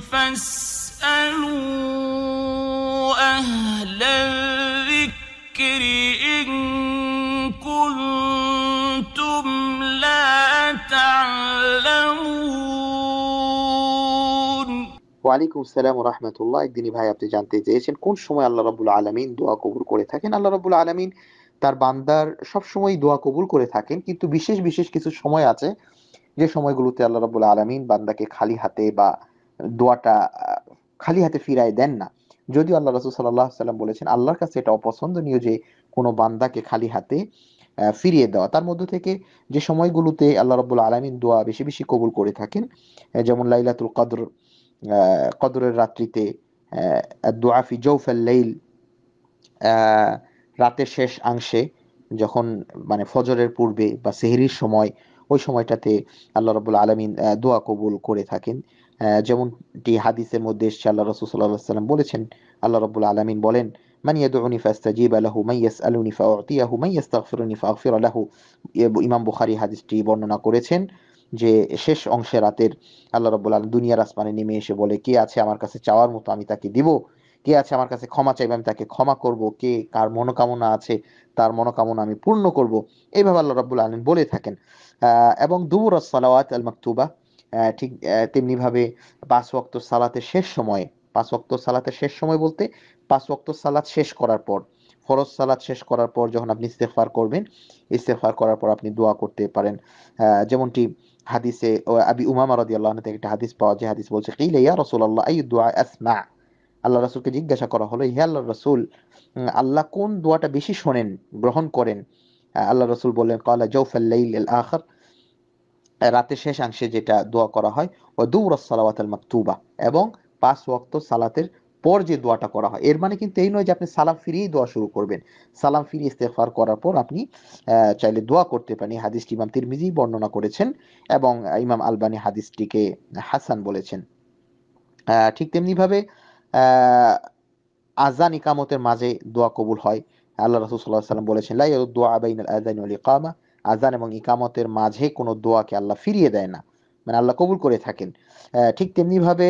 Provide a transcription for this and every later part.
فاسألوا أهل الذكر إن كنتم ওয়ালাইকুম আসসালাম রহমতুল্লাহ একদিনই ভাই আপনি জানতে চেয়েছেন কোন সময় আল্লাহ রাবুল আলমিন দোয়া কবুল করে থাকেন আল্লাহ রাবুল আলমিন তার বান্দার সবসময় দোয়া কবুল করে থাকেন কিন্তু বিশেষ বিশেষ কিছু সময় আছে যে সময়গুলোতে আল্লাহ রাবুল আলমিন বান্দাকে খালি হাতে বা দোয়াটা খালি হাতে ফিরায় দেন না যদিও আল্লাহ রসুল সাল্লাহ সাল্লাম বলেছেন আল্লাহর কাছে এটা অপছন্দনীয় যে কোনো বান্দাকে খালি হাতে ফিরিয়ে দেওয়া তার মধ্য থেকে যে সময়গুলোতে আল্লাহ রব্বুল আলমিন দোয়া বেশি বেশি কবুল করে থাকেন যেমন লাইলাতুল কদর কদরের রাত্রিতে দোয়াফি জৌফেল লাইল রাতের শেষ অংশে যখন মানে ফজরের পূর্বে বা সেহরির সময় ওই সময়টাতে আল্লাহ রবুল আলমিন দোয়া কবুল করে থাকেন যেমনটি হাদিসের মধ্যে এসছে আল্লাহ রসুল সাল্লাহ সাল্লাম বলেছেন আল্লাহ রব্বুল আলমিন বলেন মান ইয়াদউনি ফাস্তাজিবা লাহু মান ইয়াসআলুনি ফাউতিহু মান ইয়াস্তাগফিরুনি ফাগফির লাহু ইমাম বুখারী হাদিসটি বর্ণনা করেছেন যে শেষ অংশে রাতের আল্লাহ রাব্বুল আলামিন দুনিয়ার আসমানে নেমে এসে বলে কে আছে আমার কাছে চাওয়ার মতো আমি তাকে দিব কে আছে আমার কাছে ক্ষমা চাইবে আমি তাকে ক্ষমা করব কে কার মনোকামনা আছে তার মনোকামনা আমি পূর্ণ করব এইভাবে আল্লাহ রাব্বুল আলম বলে থাকেন এবং দুবুর সালাওয়াত আল মাকতুবা ঠিক তেমনিভাবে পাঁচ ওয়াক্ত সালাতের শেষ সময়ে পাঁচ ওয়াক্ত সালাতের শেষ সময় বলতে পাঁচ ওয়াক্ত সালাত শেষ করার পর ফরজ সালাত শেষ করার পর যখন আপনি ইস্তেফার করবেন ইস্তেফার করার পর আপনি দোয়া করতে পারেন যেমনটি হাদিসে আবি উমামা রাদি আল্লাহ থেকে একটা হাদিস পাওয়া যায় হাদিস বলছে কি ইয়া আল্লাহ আই দোয়া আসমা আল্লাহ রসুলকে জিজ্ঞাসা করা হলো হে আল্লাহ রসুল আল্লাহ কোন দোয়াটা বেশি শোনেন গ্রহণ করেন আল্লাহ রসুল বললেন কালা জৌফাল্লাইল আল আখর রাতের শেষাংশে যেটা দোয়া করা হয় ও দুবরস সালাওয়াত আল মাকতুবা এবং পাঁচ ওয়াক্ত সালাতের পর যে দোয়াটা করা হয় এর মানে কিন্তু এই নয় যে আপনি সালাম ফিরিয়েই দোয়া শুরু করবেন সালাম ফিরিয়ে ইস্তেফার করার পর আপনি চাইলে দোয়া করতে পারেন হাদিসটি ইমাম তিরমিজি বর্ণনা করেছেন এবং ইমাম আলবানি হাদিসটিকে হাসান বলেছেন ঠিক তেমনিভাবে আজান ইকামতের মাঝে দোয়া কবুল হয় আল্লাহ রসুল্লাহ সাল্লাম বলেছেন লাই দোয়া আবাইন আজান ইকামা আজান এবং ইকামতের মাঝে কোনো দোয়াকে আল্লাহ ফিরিয়ে দেয় না মানে আল্লাহ কবুল করে থাকেন ঠিক তেমনিভাবে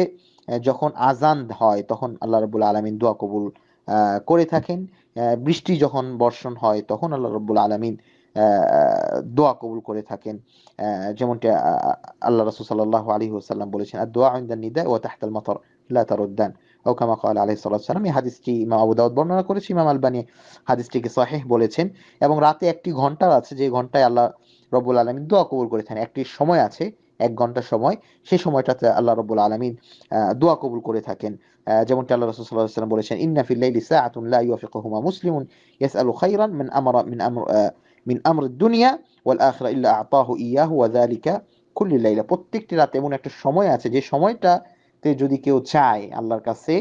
যখন আজান হয় তখন আল্লাহ রবুল আলমিন দোয়া কবুল করে থাকেন বৃষ্টি যখন বর্ষণ হয় তখন আল্লাহ রবুল আলমিন দোয়া কবুল করে থাকেন যেমনটি আল্লাহ রসুল সাল্লাহ আলী হোসাল্লাম বলেছেন আর দোয়া আইন্দান নিদায় ও তাহতাল মতর লা তারুদ্দান ও কামা কাল সাল্লাম এই হাদিসটি ইমাম আবু দাউদ বর্ণনা করেছে ইমাম আলবানি হাদিসটিকে সাহেহ বলেছেন এবং রাতে একটি ঘন্টা আছে যে ঘন্টায় আল্লাহ রব্বুল আলমিন দোয়া কবুল করে থাকেন একটি সময় আছে এক ঘন্টা সময় সেই সময়টাতে আল্লাহ রব্বুল আলমিন দোয়া কবুল করে থাকেন যেমনটি আল্লাহ রসুল সাল্লাহ সাল্লাম বলেছেন ইন্নাফিল্লাইল সাআতুল্লাহ ইউফিকুহুমা মুসলিমুন ইয়াসআলু খাইরান মিন আমার মিন আমর মিন আমর দুনিয়া ওয়াল আখরা ইল্লা আতাহু ইয়াহু ওয়া আলিকা কুল্লি প্রত্যেকটি রাতে এমন একটা সময় আছে যে সময়টা তে যদি কেউ চায় আল্লাহর কাছে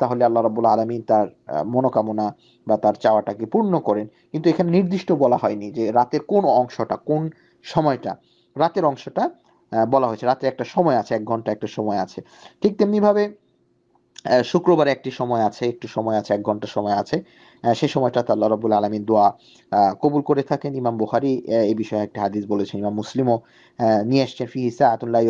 তাহলে আল্লাহ রাবুল আলমী তার মনোকামনা বা তার চাওয়াটাকে পূর্ণ করেন কিন্তু এখানে নির্দিষ্ট বলা হয়নি যে রাতের কোন অংশটা কোন সময়টা রাতের অংশটা বলা হয়েছে রাতে একটা সময় আছে এক ঘন্টা একটা সময় আছে ঠিক তেমনিভাবে শুক্রবারে একটি সময় আছে একটু সময় আছে এক ঘন্টা সময় আছে সময়টা তো আল্লাহ রবুল আলমীর দোয়া কবুল করে থাকেন ইমাম বুহারি এই বিষয়ে একটা হাদিস বলেছেন ইমাম মুসলিমও নিয়ে এসছেন ফি হিসা আতুল্লাহ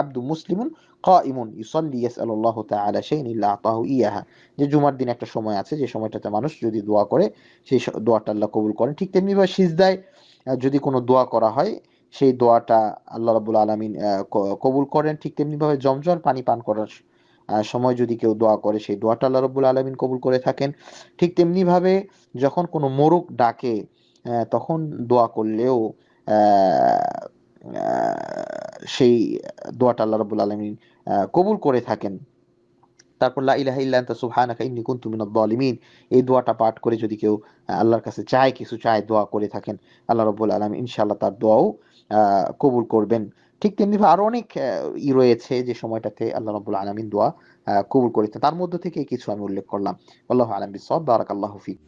আব্দু মুসলিমুন কাইমুন ইসল্লি ইয়াসআল আল্লাহ তাআলা শাইন ইল্লা আতাহু ইয়াহা যে জুমার দিন একটা সময় আছে যে সময়টাতে মানুষ যদি দোয়া করে সেই দোয়াটা আল্লাহ কবুল করেন ঠিক তেমনিভাবে সিজদায় যদি কোনো দোয়া করা হয় সেই দোয়াটা আল্লাহ রাব্বুল আলামিন কবুল করেন ঠিক তেমনিভাবে জমজল পানি পান করার সময় যদি কেউ দোয়া করে সেই দোয়াটা আল্লাহ রাব্বুল আলামিন কবুল করে থাকেন ঠিক তেমনিভাবে যখন কোনো মোরগ ডাকে তখন দোয়া করলেও সেই দোয়াটা আল্লাহ রাবুল আলমী কবুল করে থাকেন তারপর লা ইলাহা ইল্লা আনতা সুবহানাকা ইন্নী কুনতু মিনাল জালিমিন এই দোয়াটা পাঠ করে যদি কেউ আল্লাহর কাছে চায় কিছু চায় দোয়া করে থাকেন আল্লাহ রাব্বুল আলামিন ইনশাআল্লাহ তার দোয়াও কবুল করবেন ঠিক তেমনিভাবে আরো অনেক ই রয়েছে যে সময়টাতে আল্লাহ রাব্বুল আলামিন দোয়া কবুল করে তার মধ্য থেকে কিছু আমি উল্লেখ করলাম আল্লাহ আলাম বিসব আল্লাহ ফিক